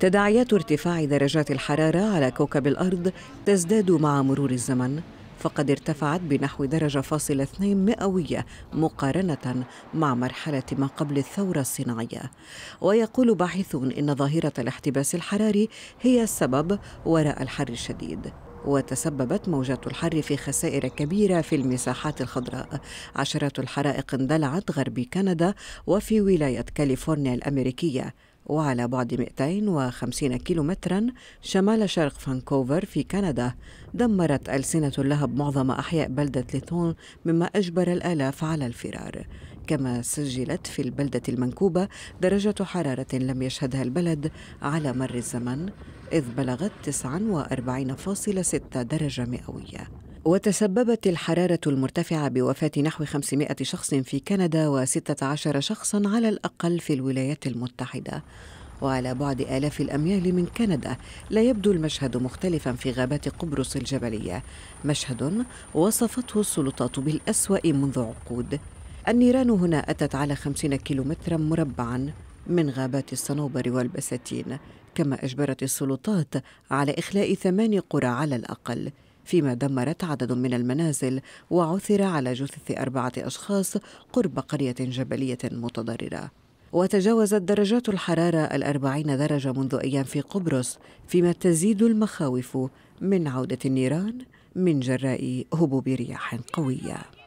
تداعيات ارتفاع درجات الحرارة على كوكب الأرض تزداد مع مرور الزمن فقد ارتفعت بنحو درجة فاصلة اثنين مئوية مقارنة مع مرحلة ما قبل الثورة الصناعية ويقول باحثون إن ظاهرة الاحتباس الحراري هي السبب وراء الحر الشديد وتسببت موجات الحر في خسائر كبيرة في المساحات الخضراء عشرات الحرائق اندلعت غرب كندا وفي ولاية كاليفورنيا الأمريكية وعلى بعد 250 كيلومترا شمال شرق فانكوفر في كندا دمرت ألسنة اللهب معظم أحياء بلدة ليثون مما أجبر الآلاف على الفرار كما سجلت في البلدة المنكوبة درجة حرارة لم يشهدها البلد على مر الزمن إذ بلغت 49.6 درجة مئوية وتسببت الحرارة المرتفعة بوفاة نحو 500 شخص في كندا و16 شخصا على الأقل في الولايات المتحدة وعلى بعد آلاف الأميال من كندا لا يبدو المشهد مختلفا في غابات قبرص الجبلية مشهد وصفته السلطات بالأسوأ منذ عقود النيران هنا أتت على 50 كيلومترا مربعا من غابات الصنوبر والبساتين كما أجبرت السلطات على إخلاء ثمان قرى على الأقل فيما دمرت عدد من المنازل وعثر على جثث أربعة أشخاص قرب قرية جبلية متضررة وتجاوزت درجات الحرارة الأربعين درجة منذ أيام في قبرص فيما تزيد المخاوف من عودة النيران من جراء هبوب رياح قويه